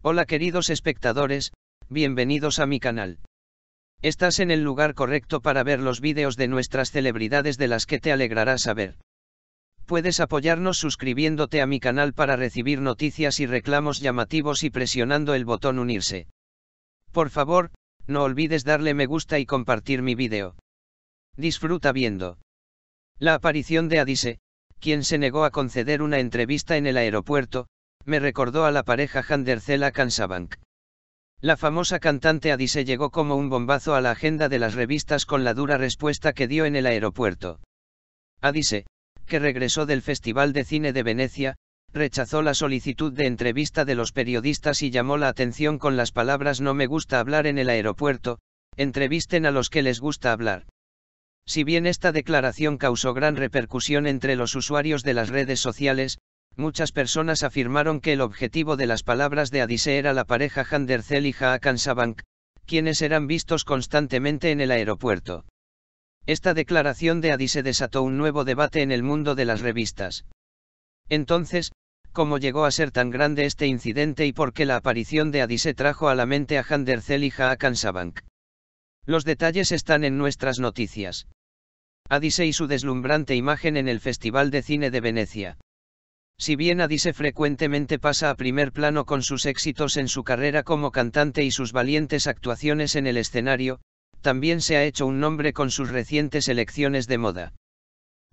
Hola queridos espectadores, bienvenidos a mi canal. Estás en el lugar correcto para ver los vídeos de nuestras celebridades de las que te alegrará saber. Puedes apoyarnos suscribiéndote a mi canal para recibir noticias y reclamos llamativos y presionando el botón unirse. Por favor, no olvides darle me gusta y compartir mi vídeo. Disfruta viendo. La aparición de Adise, quien se negó a conceder una entrevista en el aeropuerto, me recordó a la pareja Handercela Kansabank. La famosa cantante Adise llegó como un bombazo a la agenda de las revistas con la dura respuesta que dio en el aeropuerto. Adise, que regresó del Festival de Cine de Venecia, rechazó la solicitud de entrevista de los periodistas y llamó la atención con las palabras no me gusta hablar en el aeropuerto, entrevisten a los que les gusta hablar. Si bien esta declaración causó gran repercusión entre los usuarios de las redes sociales, Muchas personas afirmaron que el objetivo de las palabras de Adise era la pareja Handercel y quienes eran vistos constantemente en el aeropuerto. Esta declaración de Adise desató un nuevo debate en el mundo de las revistas. Entonces, ¿cómo llegó a ser tan grande este incidente y por qué la aparición de Adise trajo a la mente a Handercel y Los detalles están en nuestras noticias. Adise y su deslumbrante imagen en el Festival de Cine de Venecia. Si bien Adise frecuentemente pasa a primer plano con sus éxitos en su carrera como cantante y sus valientes actuaciones en el escenario, también se ha hecho un nombre con sus recientes elecciones de moda.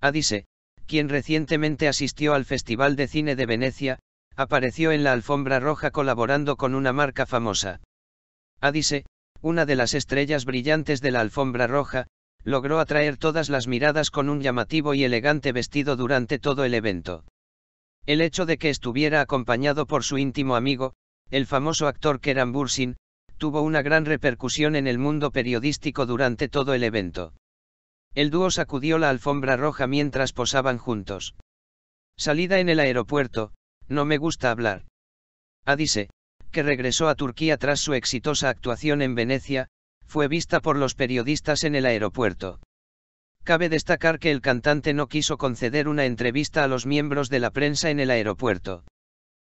Adise, quien recientemente asistió al Festival de Cine de Venecia, apareció en la alfombra roja colaborando con una marca famosa. Adise, una de las estrellas brillantes de la alfombra roja, logró atraer todas las miradas con un llamativo y elegante vestido durante todo el evento. El hecho de que estuviera acompañado por su íntimo amigo, el famoso actor Keran Bursin, tuvo una gran repercusión en el mundo periodístico durante todo el evento. El dúo sacudió la alfombra roja mientras posaban juntos. Salida en el aeropuerto, no me gusta hablar. Adise, que regresó a Turquía tras su exitosa actuación en Venecia, fue vista por los periodistas en el aeropuerto. Cabe destacar que el cantante no quiso conceder una entrevista a los miembros de la prensa en el aeropuerto.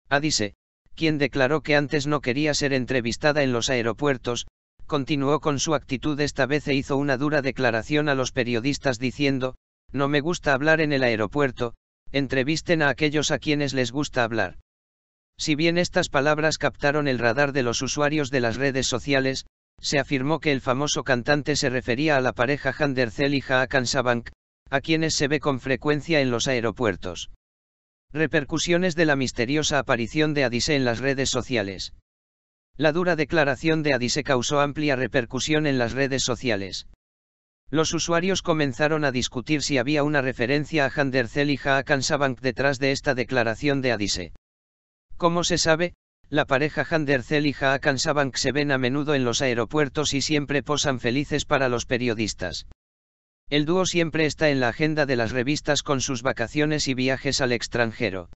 Adise, quien declaró que antes no quería ser entrevistada en los aeropuertos, continuó con su actitud esta vez e hizo una dura declaración a los periodistas diciendo, no me gusta hablar en el aeropuerto, entrevisten a aquellos a quienes les gusta hablar. Si bien estas palabras captaron el radar de los usuarios de las redes sociales, se afirmó que el famoso cantante se refería a la pareja Handercel y Hakan a quienes se ve con frecuencia en los aeropuertos. Repercusiones de la misteriosa aparición de Adise en las redes sociales. La dura declaración de Adise causó amplia repercusión en las redes sociales. Los usuarios comenzaron a discutir si había una referencia a Handercel y Hakan detrás de esta declaración de Adise. ¿Cómo se sabe, la pareja Handercel y Hakan Sabank se ven a menudo en los aeropuertos y siempre posan felices para los periodistas. El dúo siempre está en la agenda de las revistas con sus vacaciones y viajes al extranjero.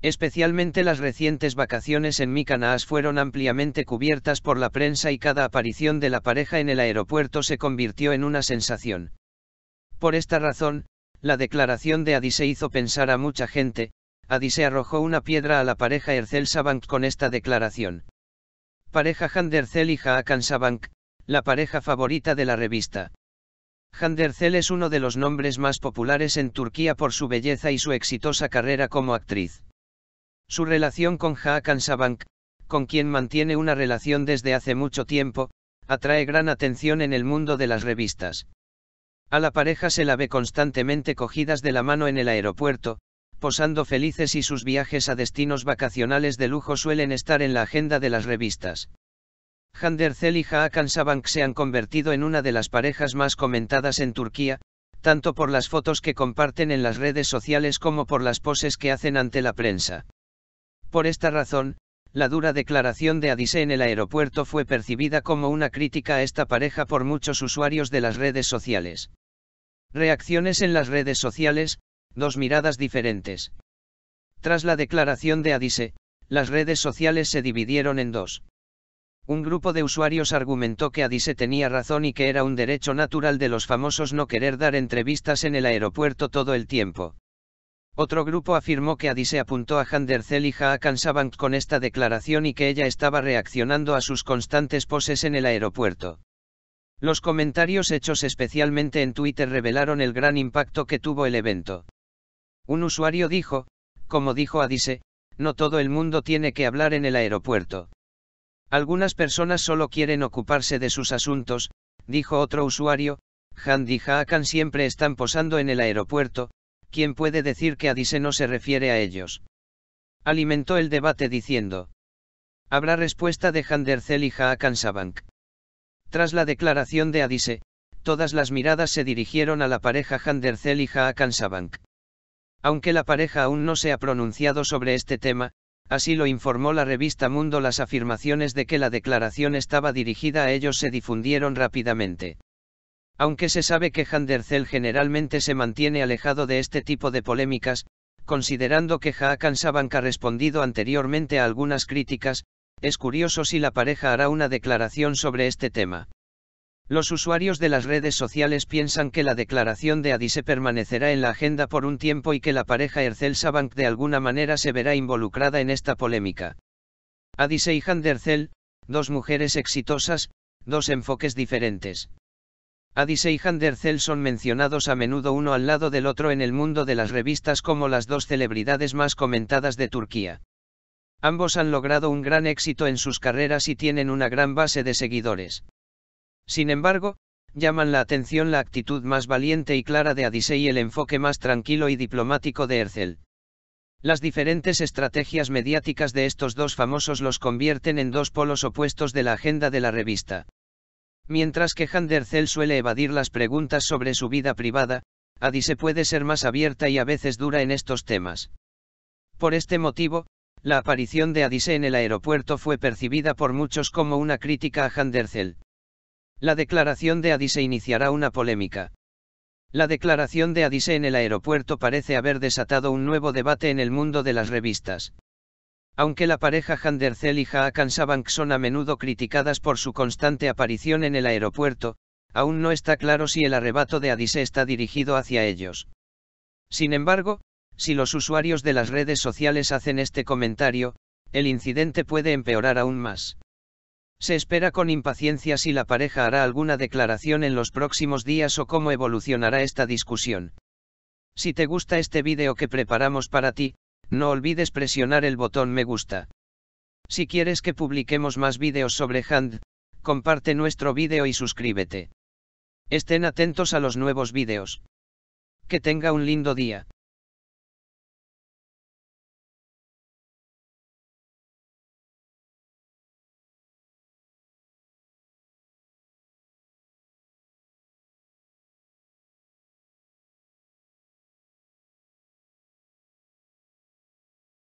Especialmente las recientes vacaciones en Mykonos fueron ampliamente cubiertas por la prensa y cada aparición de la pareja en el aeropuerto se convirtió en una sensación. Por esta razón, la declaración de Adi se hizo pensar a mucha gente, se arrojó una piedra a la pareja Ercel Sabank con esta declaración. Pareja Handercel y Hakan Sabank, la pareja favorita de la revista. Handercel es uno de los nombres más populares en Turquía por su belleza y su exitosa carrera como actriz. Su relación con Hakan Sabank, con quien mantiene una relación desde hace mucho tiempo, atrae gran atención en el mundo de las revistas. A la pareja se la ve constantemente cogidas de la mano en el aeropuerto, posando felices y sus viajes a destinos vacacionales de lujo suelen estar en la agenda de las revistas. Hander y Hakan se han convertido en una de las parejas más comentadas en Turquía, tanto por las fotos que comparten en las redes sociales como por las poses que hacen ante la prensa. Por esta razón, la dura declaración de Adise en el aeropuerto fue percibida como una crítica a esta pareja por muchos usuarios de las redes sociales. Reacciones en las redes sociales, Dos miradas diferentes. Tras la declaración de Adise, las redes sociales se dividieron en dos. Un grupo de usuarios argumentó que Adise tenía razón y que era un derecho natural de los famosos no querer dar entrevistas en el aeropuerto todo el tiempo. Otro grupo afirmó que Adise apuntó a Handercel y Hakan con esta declaración y que ella estaba reaccionando a sus constantes poses en el aeropuerto. Los comentarios hechos especialmente en Twitter revelaron el gran impacto que tuvo el evento. Un usuario dijo, como dijo Adise, no todo el mundo tiene que hablar en el aeropuerto. Algunas personas solo quieren ocuparse de sus asuntos, dijo otro usuario, y Hakan siempre están posando en el aeropuerto, ¿quién puede decir que Adise no se refiere a ellos? Alimentó el debate diciendo. Habrá respuesta de Handercel y Hakan Tras la declaración de Adise, todas las miradas se dirigieron a la pareja Handercel y Hakan Sabank. Aunque la pareja aún no se ha pronunciado sobre este tema, así lo informó la revista Mundo, las afirmaciones de que la declaración estaba dirigida a ellos se difundieron rápidamente. Aunque se sabe que Handercel generalmente se mantiene alejado de este tipo de polémicas, considerando que Hakan Sabank ha respondido anteriormente a algunas críticas, es curioso si la pareja hará una declaración sobre este tema. Los usuarios de las redes sociales piensan que la declaración de Adise permanecerá en la agenda por un tiempo y que la pareja Ercel-Sabank de alguna manera se verá involucrada en esta polémica. Adise y Han dos mujeres exitosas, dos enfoques diferentes. Adise y Han son mencionados a menudo uno al lado del otro en el mundo de las revistas como las dos celebridades más comentadas de Turquía. Ambos han logrado un gran éxito en sus carreras y tienen una gran base de seguidores. Sin embargo, llaman la atención la actitud más valiente y clara de Adise y el enfoque más tranquilo y diplomático de Herzl. Las diferentes estrategias mediáticas de estos dos famosos los convierten en dos polos opuestos de la agenda de la revista. Mientras que Handerzel suele evadir las preguntas sobre su vida privada, Adise puede ser más abierta y a veces dura en estos temas. Por este motivo, la aparición de Adise en el aeropuerto fue percibida por muchos como una crítica a Handerzel. La declaración de Adise iniciará una polémica. La declaración de Adise en el aeropuerto parece haber desatado un nuevo debate en el mundo de las revistas. Aunque la pareja Handercel y Haakan Sabank son a menudo criticadas por su constante aparición en el aeropuerto, aún no está claro si el arrebato de Adise está dirigido hacia ellos. Sin embargo, si los usuarios de las redes sociales hacen este comentario, el incidente puede empeorar aún más. Se espera con impaciencia si la pareja hará alguna declaración en los próximos días o cómo evolucionará esta discusión. Si te gusta este vídeo que preparamos para ti, no olvides presionar el botón me gusta. Si quieres que publiquemos más vídeos sobre Hand, comparte nuestro vídeo y suscríbete. Estén atentos a los nuevos vídeos. Que tenga un lindo día.